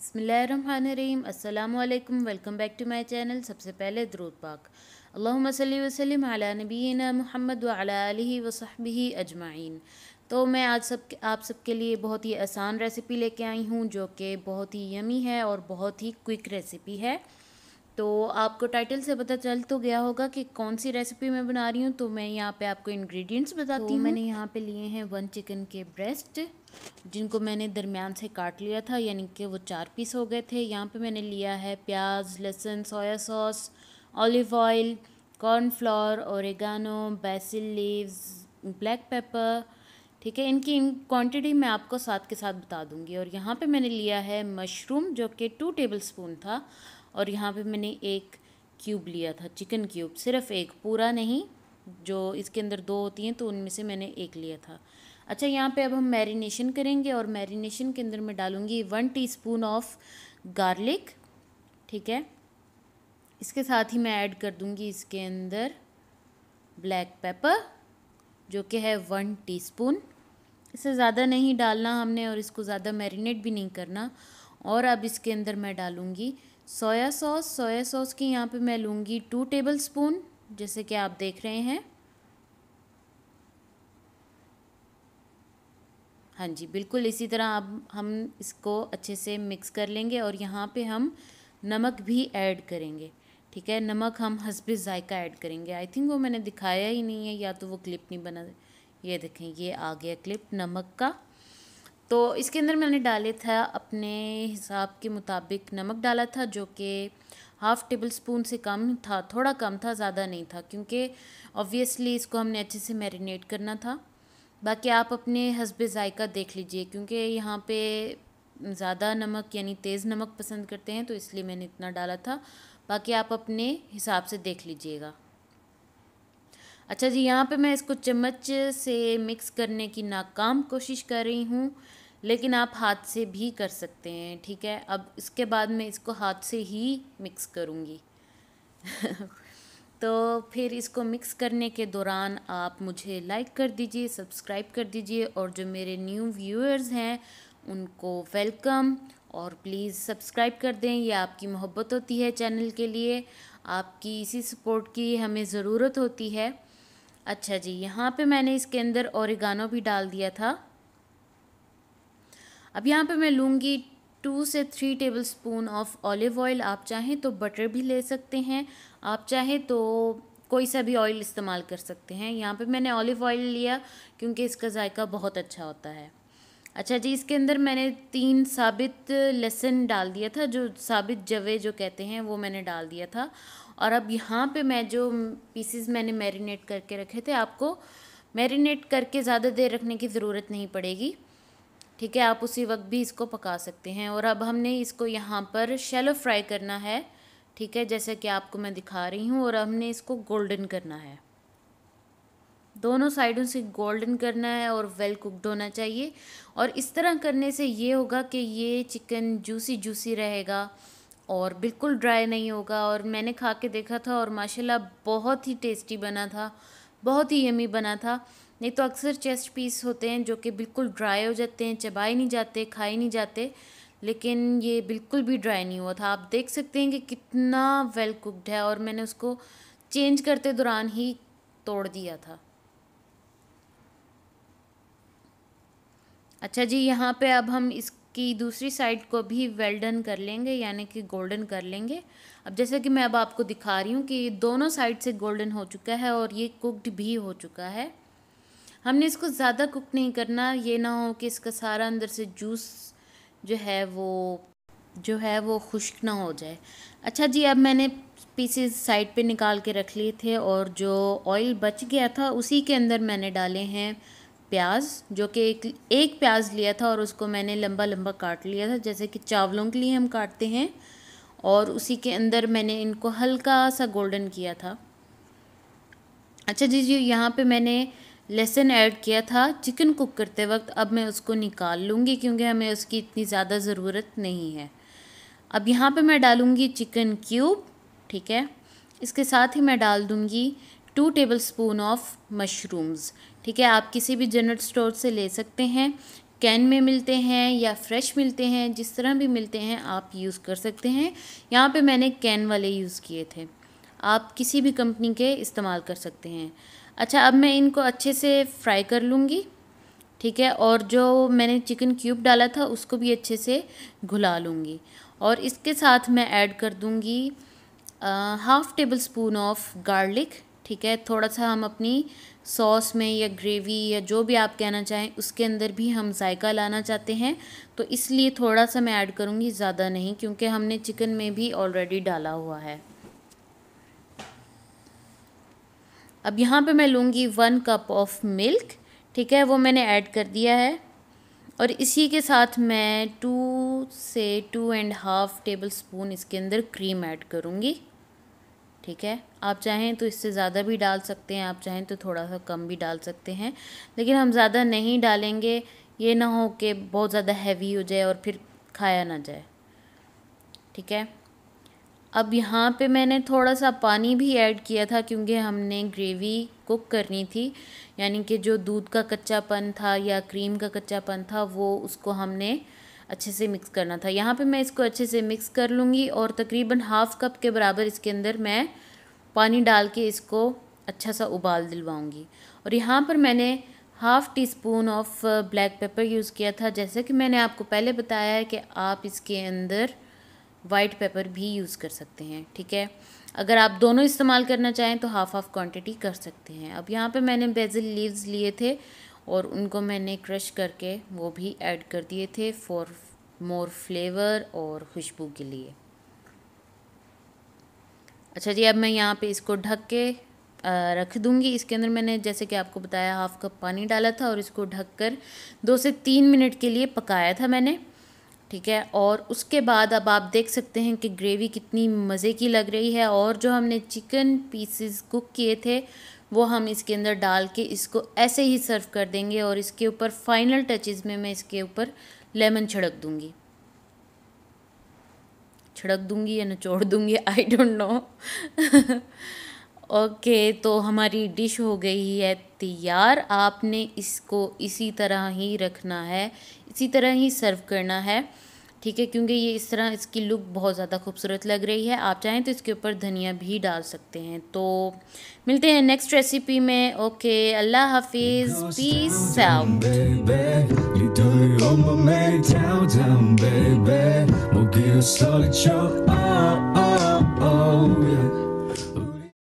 बसमीम् अल्लाम welcome back to my channel सबसे पहले द्रोत पाक अल्लाम वसलम नबीन महमद वाली वसहबी अजमाइन तो मैं आज सब आप सबके लिए बहुत ही आसान रेसिपी लेके आई हूँ जो कि बहुत ही यमी है और बहुत ही क्विक रेसिपी है तो आपको टाइटल से पता चल तो गया होगा कि कौन सी रेसिपी मैं बना रही हूँ तो मैं यहाँ पे आपको इंग्रेडिएंट्स बताती हूँ तो मैंने यहाँ पे लिए हैं वन चिकन के ब्रेस्ट जिनको मैंने दरमियान से काट लिया था यानी कि वो चार पीस हो गए थे यहाँ पे मैंने लिया है प्याज लहसुन soya sauce olive oil cornflour oregano basil leaves black pepper ठीक है इनकी इन मैं आपको साथ के साथ बता दूँगी और यहाँ पर मैंने लिया है मशरूम जो कि टू टेबल स्पून था और यहाँ पे मैंने एक क्यूब लिया था चिकन क्यूब सिर्फ एक पूरा नहीं जो इसके अंदर दो होती हैं तो उनमें से मैंने एक लिया था अच्छा यहाँ पे अब हम मैरिनेशन करेंगे और मैरिनेशन के अंदर मैं डालूँगी वन टीस्पून ऑफ गार्लिक ठीक है इसके साथ ही मैं ऐड कर दूँगी इसके अंदर ब्लैक पेपर जो कि है वन टीस्पून इसे ज़्यादा नहीं डालना हमने और इसको ज़्यादा मैरिनेट भी नहीं करना और अब इसके अंदर मैं डालूँगी सोया सॉस सोया सॉस की यहाँ पे मैं लूँगी टू टेबल स्पून जैसे कि आप देख रहे हैं हाँ जी बिल्कुल इसी तरह अब हम इसको अच्छे से मिक्स कर लेंगे और यहाँ पे हम नमक भी ऐड करेंगे ठीक है नमक हम हसब जायका ऐड करेंगे आई थिंक वो मैंने दिखाया ही नहीं है या तो वो क्लिप नहीं बना ये देखें ये आ गया क्लिप नमक का तो इसके अंदर मैंने डाले था अपने हिसाब के मुताबिक नमक डाला था जो कि हाफ़ टेबल स्पून से कम था थोड़ा कम था ज़्यादा नहीं था क्योंकि ऑब्वियसली इसको हमने अच्छे से मैरिनेट करना था बाकी आप अपने हसब जायका देख लीजिए क्योंकि यहाँ पे ज़्यादा नमक यानी तेज़ नमक पसंद करते हैं तो इसलिए मैंने इतना डाला था बाकी आप अपने हिसाब से देख लीजिएगा अच्छा जी यहाँ पे मैं इसको चम्मच से मिक्स करने की नाकाम कोशिश कर रही हूँ लेकिन आप हाथ से भी कर सकते हैं ठीक है अब इसके बाद मैं इसको हाथ से ही मिक्स करूँगी तो फिर इसको मिक्स करने के दौरान आप मुझे लाइक कर दीजिए सब्सक्राइब कर दीजिए और जो मेरे न्यू व्यूअर्स हैं उनको वेलकम और प्लीज़ सब्सक्राइब कर दें ये आपकी मोहब्बत होती है चैनल के लिए आपकी इसी सपोर्ट की हमें ज़रूरत होती है अच्छा जी यहाँ पे मैंने इसके अंदर औरिगानो भी डाल दिया था अब यहाँ पे मैं लूँगी टू से three tablespoon of olive oil आप चाहें तो बटर भी ले सकते हैं आप चाहें तो कोई सा भी ऑयल इस्तेमाल कर सकते हैं यहाँ पे मैंने ऑलिव ऑयल लिया क्योंकि इसका जायका बहुत अच्छा होता है अच्छा जी इसके अंदर मैंने तीन साबित लहसुन डाल दिया था जो साबित जवे जो कहते हैं वो मैंने डाल दिया था और अब यहाँ पे मैं जो पीसीज मैंने मैरिनेट करके रखे थे आपको मैरिनेट करके ज़्यादा देर रखने की ज़रूरत नहीं पड़ेगी ठीक है आप उसी वक्त भी इसको पका सकते हैं और अब हमने इसको यहाँ पर शेलो फ्राई करना है ठीक है जैसे कि आपको मैं दिखा रही हूँ और हमने इसको गोल्डन करना है दोनों साइडों से गोल्डन करना है और वेल कुकड होना चाहिए और इस तरह करने से ये होगा कि ये चिकन जूसी जूसी रहेगा और बिल्कुल ड्राई नहीं होगा और मैंने खा के देखा था और माशाल्लाह बहुत ही टेस्टी बना था बहुत ही यमी बना था नहीं तो अक्सर चेस्ट पीस होते हैं जो कि बिल्कुल ड्राई हो जाते हैं चबाए नहीं जाते खाए नहीं जाते लेकिन ये बिल्कुल भी ड्राई नहीं हुआ था आप देख सकते हैं कि कितना वेल कुकड है और मैंने उसको चेंज करते दौरान ही तोड़ दिया था अच्छा जी यहाँ पे अब हम इस कि दूसरी साइड को भी वेल्डन कर लेंगे यानी कि गोल्डन कर लेंगे अब जैसे कि मैं अब आपको दिखा रही हूँ कि दोनों साइड से गोल्डन हो चुका है और ये कुकड भी हो चुका है हमने इसको ज़्यादा कुक नहीं करना ये ना हो कि इसका सारा अंदर से जूस जो है वो जो है वो खुश्क ना हो जाए अच्छा जी अब मैंने पीसेस साइड पे निकाल के रख लिए थे और जो ऑयल बच गया था उसी के अंदर मैंने डाले हैं प्याज जो कि एक एक प्याज लिया था और उसको मैंने लंबा लंबा काट लिया था जैसे कि चावलों के लिए हम काटते हैं और उसी के अंदर मैंने इनको हल्का सा गोल्डन किया था अच्छा जी जी यहाँ पे मैंने लहसुन ऐड किया था चिकन कुक करते वक्त अब मैं उसको निकाल लूँगी क्योंकि हमें उसकी इतनी ज़्यादा ज़रूरत नहीं है अब यहाँ पे मैं डालूँगी चिकन क्यूब ठीक है इसके साथ ही मैं डाल दूँगी two tablespoon of mushrooms ठीक है आप किसी भी जनरल स्टोर से ले सकते हैं कैन में मिलते हैं या फ्रेश मिलते हैं जिस तरह भी मिलते हैं आप यूज़ कर सकते हैं यहाँ पे मैंने कैन वाले यूज़ किए थे आप किसी भी कंपनी के इस्तेमाल कर सकते हैं अच्छा अब मैं इनको अच्छे से फ्राई कर लूँगी ठीक है और जो मैंने चिकन क्यूब डाला था उसको भी अच्छे से घुला लूँगी और इसके साथ मैं ऐड कर दूँगी half tablespoon of garlic ठीक है थोड़ा सा हम अपनी सॉस में या ग्रेवी या जो भी आप कहना चाहें उसके अंदर भी हम जायका लाना चाहते हैं तो इसलिए थोड़ा सा मैं ऐड करूँगी ज़्यादा नहीं क्योंकि हमने चिकन में भी ऑलरेडी डाला हुआ है अब यहाँ पे मैं लूँगी वन कप ऑफ मिल्क ठीक है वो मैंने ऐड कर दिया है और इसी के साथ मैं टू से two and half tablespoon इसके अंदर क्रीम ऐड करूँगी ठीक है आप चाहें तो इससे ज़्यादा भी डाल सकते हैं आप चाहें तो थोड़ा सा कम भी डाल सकते हैं लेकिन हम ज़्यादा नहीं डालेंगे ये ना हो कि बहुत ज़्यादा हैवी हो जाए और फिर खाया ना जाए ठीक है अब यहाँ पे मैंने थोड़ा सा पानी भी ऐड किया था क्योंकि हमने ग्रेवी कुक करनी थी यानी कि जो दूध का कच्चापन था या क्रीम का कच्चापन था वो उसको हमने अच्छे से मिक्स करना था यहाँ पे मैं इसको अच्छे से मिक्स कर लूँगी और तकरीबन हाफ़ कप के बराबर इसके अंदर मैं पानी डाल के इसको अच्छा सा उबाल दिलवाऊँगी और यहाँ पर मैंने half teaspoon of black pepper use किया था जैसे कि मैंने आपको पहले बताया है कि आप इसके अंदर वाइट पेपर भी यूज़ कर सकते हैं ठीक है अगर आप दोनों इस्तेमाल करना चाहें तो हाफ़ हाफ़ क्वांटिटी कर सकते हैं अब यहाँ पे मैंने बेजिल लीव्स लिए थे और उनको मैंने क्रश करके वो भी ऐड कर दिए थे फॉर मोर फ्लेवर और खुशबू के लिए अच्छा जी अब मैं यहाँ पे इसको ढक के रख दूँगी इसके अंदर मैंने जैसे कि आपको बताया हाफ़ कप पानी डाला था और इसको ढककर दो से तीन मिनट के लिए पकाया था मैंने ठीक है और उसके बाद अब आप देख सकते हैं कि ग्रेवी कितनी मज़े की लग रही है और जो हमने चिकन पीसेस कुक किए थे वो हम इसके अंदर डाल के इसको ऐसे ही सर्व कर देंगे और इसके ऊपर फाइनल टचेज में मैं इसके ऊपर लेमन छिड़क दूँगी छिड़क दूँगी या निचोड़ दूँगी आई डोंट नो ओके तो हमारी डिश हो गई है तैयार आपने इसको इसी तरह ही रखना है इसी तरह ही सर्व करना है ठीक है क्योंकि ये इस तरह इसकी लुक बहुत ज़्यादा खूबसूरत लग रही है आप चाहें तो इसके ऊपर धनिया भी डाल सकते हैं तो मिलते हैं नेक्स्ट रेसिपी में ओके अल्लाह हाफिज पीस